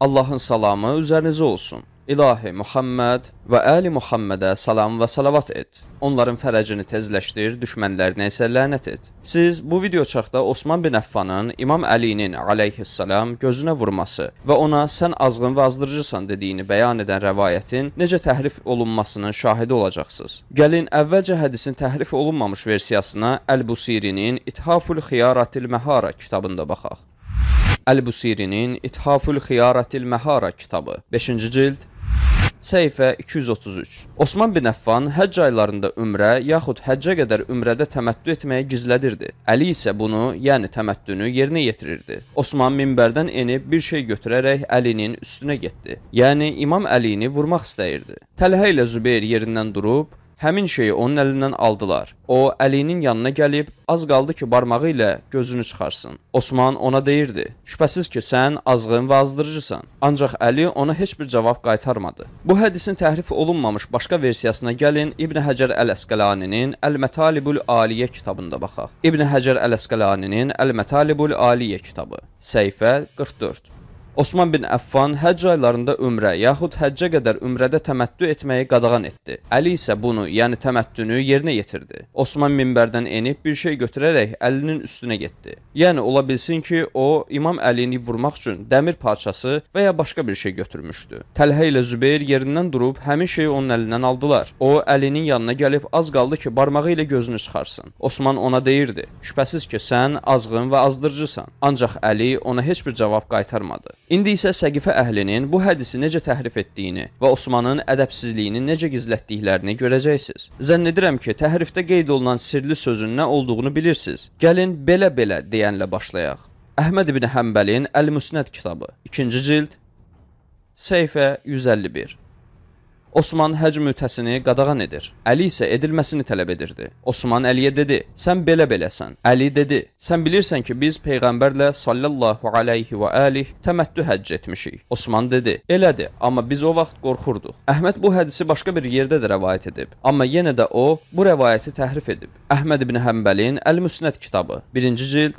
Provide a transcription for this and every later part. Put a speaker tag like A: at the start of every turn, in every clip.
A: Allahın salamı üzərinizə olsun. İlahi Muhammed və əli Muhammedə salam və salavat et. Onların fərəcini tezləşdir, düşmənlərinə isə lənət et. Siz bu video çaxda Osman bin Affanın İmam Əlinin aleyhissalam gözünə vurması və ona sən azğın və azdırıcısan dediyini bəyan edən rəvayətin necə təhrif olunmasının şahidi olacaqsınız. Gəlin əvvəlcə hədisin təhrif olunmamış versiyasına Əl-Busirinin İthaful Xiyaratil Məhara kitabında baxaq. Əl-Busirinin İthafül Xiyarətil Məhara kitabı 5-ci cild Səhifə 233 Osman bin Əffan həcc aylarında ümrə yaxud həccə qədər ümrədə təməttü etməyi gizlədirdi. Əli isə bunu, yəni təməttünü yerinə yetirirdi. Osman minbərdən enib bir şey götürərək Əlinin üstünə getdi. Yəni İmam Əlini vurmaq istəyirdi. Təlhə ilə Zübeyir yerindən durub, Həmin şeyi onun əlindən aldılar. O, Əlinin yanına gəlib, az qaldı ki, barmağı ilə gözünü çıxarsın. Osman ona deyirdi, şübhəsiz ki, sən azğın və azdırıcısan. Ancaq Əli ona heç bir cavab qaytarmadı. Bu hədisin təhrif olunmamış başqa versiyasına gəlin İbn Həcər Əl-Əsqəlaninin Əl-Mətalibul Aliyə kitabında baxaq. İbn Həcər Əl-Əsqəlaninin Əl-Mətalibul Aliyə kitabı, səhifə 44. Osman bin Əffan həcc aylarında ümrə yaxud həccə qədər ümrədə təməttü etməyi qadağan etdi. Əli isə bunu, yəni təməttünü yerinə yetirdi. Osman minbərdən enib bir şey götürərək Əlinin üstünə getdi. Yəni ola bilsin ki, o İmam Əlini vurmaq üçün dəmir parçası və ya başqa bir şey götürmüşdü. Təlhə ilə Zübeyir yerindən durub həmin şeyi onun əlindən aldılar. O Əlinin yanına gəlib az qaldı ki, barmağı ilə gözünü çıxarsın. Osman ona deyirdi: "Şübhəsiz ki, sən azğın və azdırıcısan." Ancaq Əli ona heç bir cavab qaytarmadı. İndi isə səqifə əhlinin bu hədisi necə təhrif etdiyini və Osmanın ədəbsizliyini necə gizlətdiklərini görəcəksiniz. Zənn edirəm ki, təhrifdə qeyd olunan sirli sözün nə olduğunu bilirsiniz. Gəlin belə-belə deyənlə başlayaq. Əhməd ibn Həmbəlin Əl-Müsnəd kitabı, 2-ci cild, səhifə 151. Osman həcc mütəsini qadağan edir. Əli isə edilməsini tələb edirdi. Osman Əliyə dedi: "Sən belə beləsən." Əli dedi: "Sən bilirsən ki, biz peyğəmbərlə sallallahu alayhi və alih təməttü həcc etmişik." Osman dedi: "Elədir, amma biz o vaxt qorxurduq." Əhməd bu hədisi başqa bir yerdə də rəvayət edib, amma yenə də o bu rəvayəti təhrif edib. Əhməd ibn Həmbəlin Əl-Müsnəd kitabı, 1-ci cild,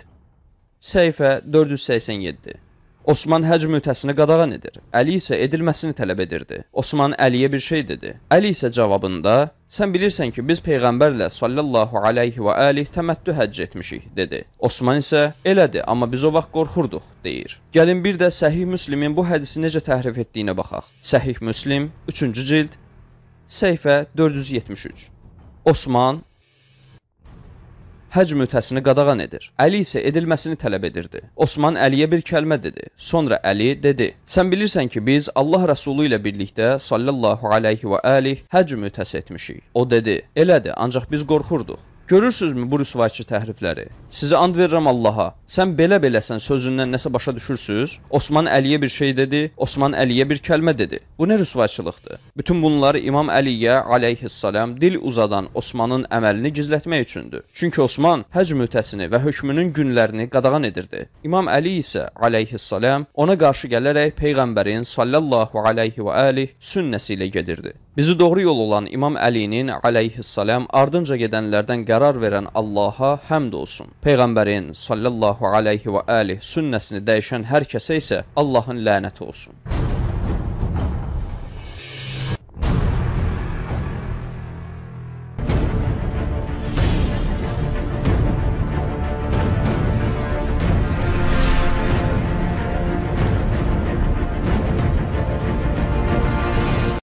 A: səhifə 487. Osman həcc mütəsini qadağan edir. Əli isə edilməsini tələb edirdi. Osman Əliyə bir şey dedi. Əli isə cavabında, sən bilirsən ki, biz Peyğəmbərlə sallallahu aleyhi və əlih təməttü həcc etmişik, dedi. Osman isə, elədi, amma biz o vaxt qorxurduq, deyir. Gəlin bir də Səhih Müslimin bu hədisi necə təhrif etdiyinə baxaq. Səhih Müslim, 3-cü cild, səhifə 473. Osman həc mütəsini qadağan edir. Əli isə edilməsini tələb edirdi. Osman Əliyə bir kəlmə dedi. Sonra Əli dedi: "Sən bilirsən ki, biz Allah Rəsulu ilə birlikdə sallallahu alayhi və alih həc mütəsi etmişik." O dedi: "Elədir, ancaq biz qorxurduq." Görürsünüzmü bu rüsvayçı təhrifləri? Sizə and verirəm Allaha. Sən belə-beləsən sözündən nəsə başa düşürsüz? Osman Əliyə bir şey dedi, Osman Əliyə bir kəlmə dedi. Bu nə rüsvayçılıqdır? Bütün bunları İmam Əliyə alayhissalam dil uzadan Osmanın əməlini gizlətmək üçündür. Çünki Osman həcc mütəsini və hökmünün günlərini qadağan edirdi. İmam Əli isə alayhissalam ona qarşı gələrək peyğəmbərin sallallahu alayhi və alih sünnəsi ilə gedirdi. Bizi doğru yol olan İmam Əlinin aleyhissalam ardınca gedənlərdən qərar verən Allaha həmd olsun. Peyğəmbərin sallallahu aleyhi və alih sünnəsini dəyişən hər kəsə isə Allahın lənəti olsun.